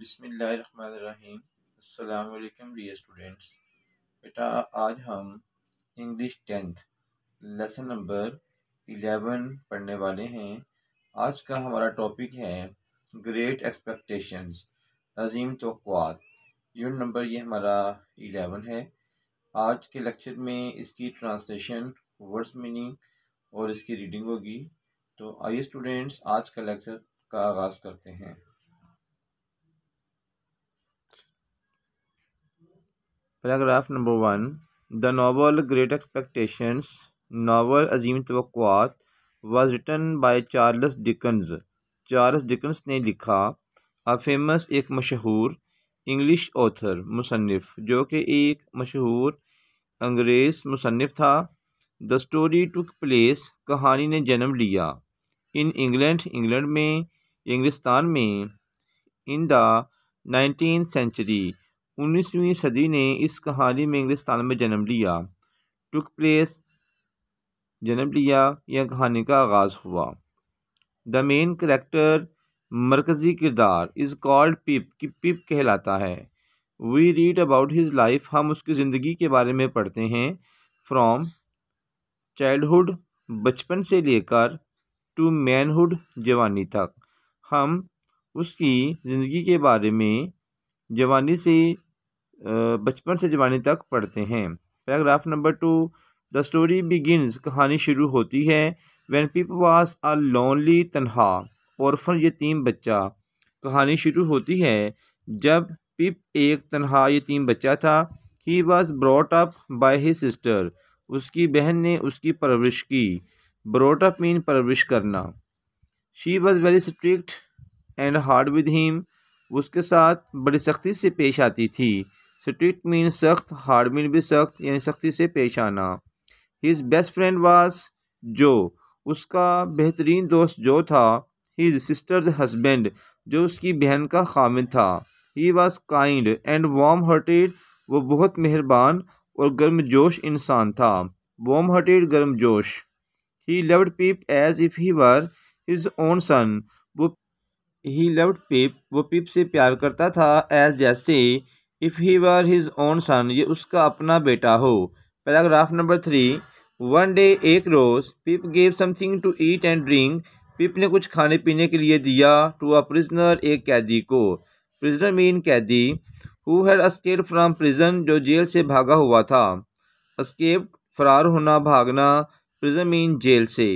बिसमीम D dear students बेटा आज हम English tenth lesson number eleven पढ़ने वाले हैं आज का हमारा टॉपिक है ग्रेट एक्सपेक्टेशंस अजीम तोक़ात यूनिट नंबर ये हमारा इलेवन है आज के लेक्चर में इसकी ट्रांसलेशन वर्ड्स मीनिंग और इसकी रीडिंग होगी तो आइए स्टूडेंट्स आज का लेक्चर का आगाज़ करते हैं paragraph number one the novel Great Expectations novel अजीम तवक़ात was written by Charles Dickens Charles Dickens ने लिखा अ फेमस एक मशहूर इंग्लिश ऑथर मुसनफ़ जो कि एक मशहूर अंग्रेज़ मुसनफ़ था द स्टोरी टुक प्लेस कहानी ने जन्म लिया इन इंग्लैंड इंग्लैंड में इंग्लिस्तान में इन द नाइनटीन सेंचुरी उन्नीसवीं सदी ने इस कहानी में इंग्लिस्तान में जन्म लिया टुक प्लेस जन्म लिया यह कहानी का आगाज़ हुआ द मेन करेक्टर मरकज़ी किरदार इज़ कॉल्ड पिप कि पिप कहलाता है we read about his life हम उसकी ज़िंदगी के बारे में पढ़ते हैं फ्रॉम चाइल्डहुड बचपन से लेकर टू मैनहुड जवानी तक हम उसकी ज़िंदगी के बारे में जवानी से बचपन से जवानी तक पढ़ते हैं paragraph number two the story begins कहानी शुरू होती है वैन पिप वास आ लोनली तनहा औरफन यतीम बच्चा कहानी शुरू होती है जब पिप एक तनहा यतीम बच्चा था he was brought up by he sister उसकी बहन ने उसकी परवरिश की ब्रॉट अप मीन परवरिश करना she was very strict and hard with him उसके साथ बड़ी सख्ती से पेश आती थी स्ट्रिक्ट मीन सख्त हार्ड मीन भी सख्त यानी सख्ती से पेश आना हिज बेस्ट फ्रेंड वास जो उसका बेहतरीन दोस्त जो था हिज सिस्टर्स हस्बैंड जो उसकी बहन का खामिद था he was kind and warm hearted वो बहुत मेहरबान और गर्मजोश इंसान था वार्म हार्टेड गर्मजोश he loved Pip as if he were his own son वो ही लव्ड पीप वो पीप से प्यार करता था एज जैसे if he were his own son ये उसका अपना बेटा हो paragraph number three one day एक रोज़ Pip gave something to eat and drink Pip ने कुछ खाने पीने के लिए दिया टू अ प्रिजनर एक कैदी को प्रिजनर मीन कैदी who had escape from prison जो जेल से भागा हुआ था अस्केप फरार होना भागना प्रिजन मीन जेल से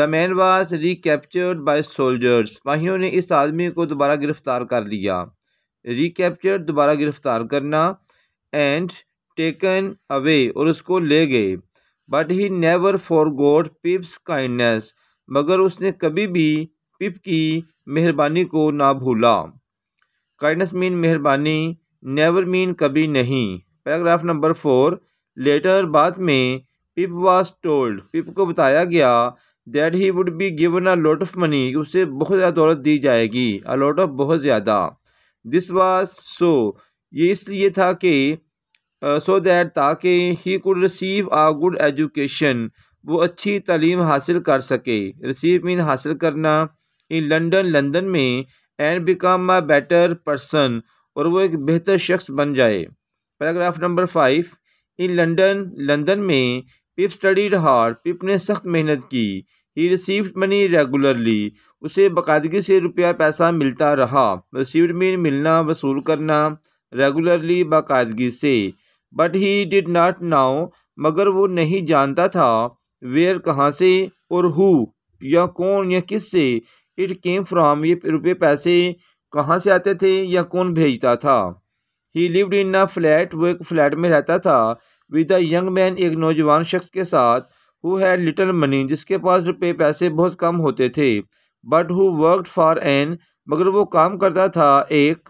the man was recaptured by soldiers पाहियों ने इस आदमी को दोबारा गिरफ्तार कर लिया रिकैप्चर दोबारा गिरफ्तार करना एंड टेकन अवे और उसको ले गए बट ही नेवर फॉर गोड पिप्स काइंडनेस मगर उसने कभी भी पिप की मेहरबानी को ना भूला काइंडनेस मीन मेहरबानी नेवर मीन कभी नहीं पैराग्राफ नंबर फोर लेटर बाद में पिप वाज टोल्ड पिप को बताया गया that he would be given a lot of money उसे बहुत ज़्यादा दौलत दी जाएगी अ लॉट ऑफ बहुत ज़्यादा दिस वॉज सो ये इसलिए था कि सो दैट ताकि he could receive a good education वो अच्छी तलीम हासिल कर सके रिसीव मीन हासिल करना इन लंडन लंदन में and become a better person और वो एक बेहतर शख्स बन जाए paragraph number five in London London में पिप स्टडीड हार्ड पिप ने सख्त मेहनत की ही रिसीव्ड मनी रेगुलरली उसे बाकायदगी से रुपया पैसा मिलता रहा रिसीव्ड मीन मिलना वसूल करना रेगुलरली बाकायदगी से but he did not now मगर वो नहीं जानता था वेयर कहाँ से और हु या कौन या किस से इट केम फ्राम ये रुपये पैसे कहाँ से आते थे या कौन भेजता था ही लिव्ड इन अ फ्लैट वो एक फ्लैट में रहता था विद अ यंग मैन एक नौजवान शख्स के साथ हु हैड लिटल मनी जिसके पास रुपये पैसे बहुत कम होते थे but who worked for an मगर वो काम करता था एक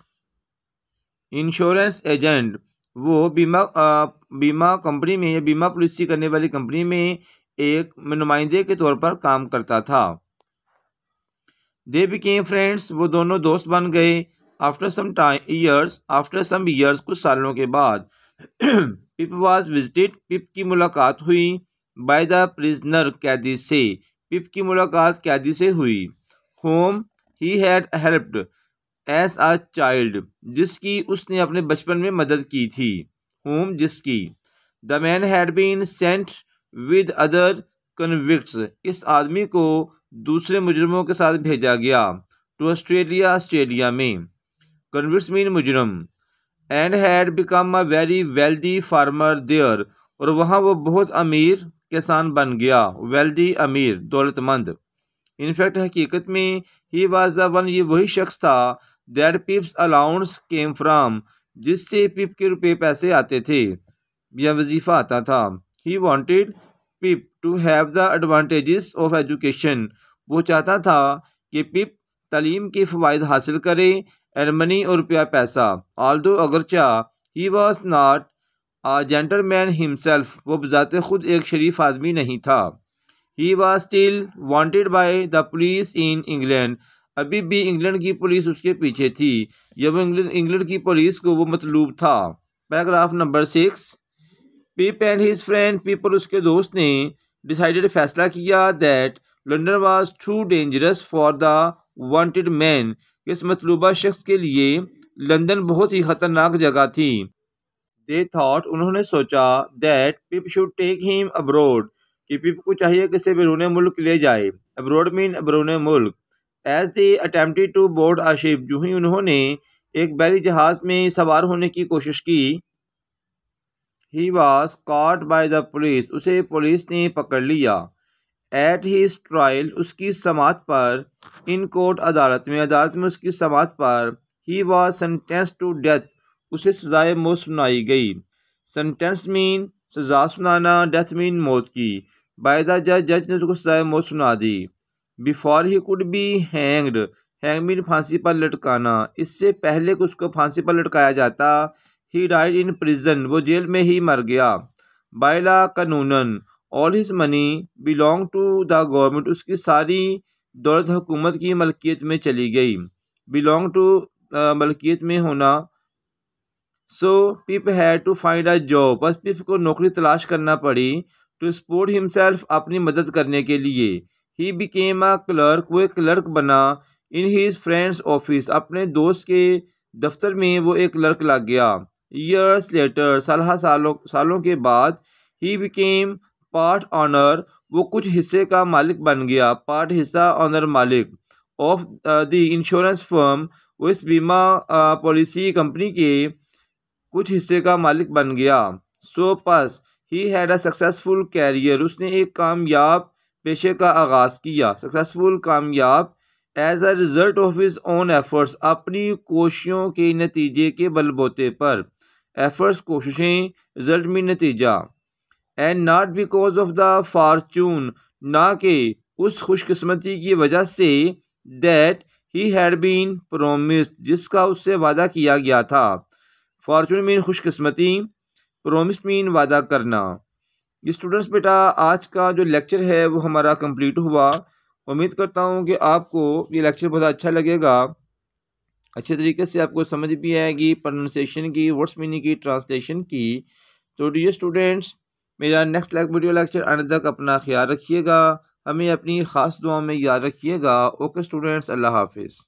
इंश्योरेंस एजेंट वो बीमा आ, बीमा कंपनी में या बीमा पॉलिसी करने वाली कंपनी में एक नुमाइंदे के तौर पर काम करता था दे बिकेम फ्रेंड्स वो दोनों दोस्त बन गए after some time years after some years कुछ सालों के बाद पिप वाज विजिटेड पिप की मुलाकात हुई बाय द प्रिजनर कैदी से पिप की मुलाकात कैदी से हुई whom he had helped as a child जिसकी उसने अपने बचपन में मदद की थी होम जिसकी the man had been sent with other convicts इस आदमी को दूसरे मुजरमों के साथ भेजा गया टू ऑस्ट्रेलिया ऑस्ट्रेलिया में कन्विक्स मीन मुजरम and had become a very wealthy farmer there और वहाँ वो बहुत अमीर किसान बन गया वेल्दी अमीर दौलतमंद इनफैक्ट हकीकत में ही वाज वन ये वही शख्स था that Pip's allowance came from जिससे पिप के रुपये पैसे आते थे या वजीफ़ा आता था he wanted Pip to have the advantage of education वो चाहता था कि पिप तलीम के फ़वाद हासिल करे एंड मनी और रुपया पैसा आल दो अगरचा he was not man himself वो बजाते खुद एक शरीफ आदमी नहीं था he was still wanted by the police in England अभी भी इंग्लैंड की पुलिस उसके पीछे थी जब इंग्लैंड की पुलिस को वो मतलूब था paragraph number six Pip and his friend people उसके दोस्त ने डिसाइडेड फैसला किया that London was too dangerous for the wanted man इस मतलूबा शख्स के लिए लंदन बहुत ही ख़तरनाक जगह थी दे थाट उन्होंने सोचा that Pip should take him abroad कि पिप को चाहिए किसी इसे बैरून मुल्क ले जाए अब्रोड मीन बैरून मुल्क as they attempted to board a ship he उन्होंने एक बैरी जहाज़ में सवार होने की कोशिश की he was caught by the police उसे पुलिस ने पकड़ लिया एट हीज ट्रायल उसकी समात पर इन कोर्ट अदालत में अदालत में उसकी समात पर he was sentence to death उसे सजाए मौत सुनाई गई सेंटेंस मीन सजा सुनाना डेथ मीन मौत की बायदा जज जज ने उसको सजाए मौत सुना दी before he could be hanged hang mean फांसी पर लटकाना इससे पहले कि उसको फांसी पर लटकाया जाता ही डाइड इन प्रिजन वो जेल में ही मर गया बायला कानूनन all his money belong to the government उसकी सारी दौलत हुकूमत की मलकियत में चली गई बिलोंग टू मलकियत में होना so Pip had to find a job बस पिप को नौकरी तलाश करना पड़ी टू सपोर्ट हिमसेल्फ अपनी मदद करने के लिए ही बिकेम अ क्लर्क वो एक क्लर्क बना इन हीज फ्रेंड्स ऑफिस अपने दोस्त के दफ्तर में वो एक क्लर्क लग गया ईयर्स लेटर सलह सालों सालों के बाद ही बिकेम पार्ट ऑनर वो कुछ हिस्से का मालिक बन गया पार्ट हिस्सा ऑनर मालिक ऑफ द इंश्योरेंस फर्म वो इस बीमा पॉलिसी uh, कंपनी के कुछ हिस्से का मालिक बन गया सो पस he had a successful career उसने एक कामयाब पेशे का आगाज़ किया सक्सेसफुल कामयाब as a result of his own efforts अपनी कोशिशों के नतीजे के बलबोते पर एफर्ट्स कोशिशें रिज़ल्ट में नतीजा and not because of the fortune ना के उस खुशकस्मती की वजह से that he had been promise जिसका उससे वादा किया गया था फॉर्चून मीन खुशकस्मती प्रोमिस मीन वादा करना स्टूडेंट्स बेटा आज का जो लेक्चर है वो हमारा कंप्लीट हुआ उम्मीद करता हूँ कि आपको ये लेक्चर बहुत अच्छा लगेगा अच्छे तरीके से आपको समझ भी आएगी प्रोनाउंसिएशन की वर्ड्स मीनिंग की ट्रांसलेशन की तो डियर स्टूडेंट्स मेरा नेक्स्ट वीडियो लेक्चर आने तक अपना ख्याल रखिएगा हमें अपनी ख़ास दुआ में याद रखिएगा ओके स्टूडेंट्स अल्लाह हाफिज़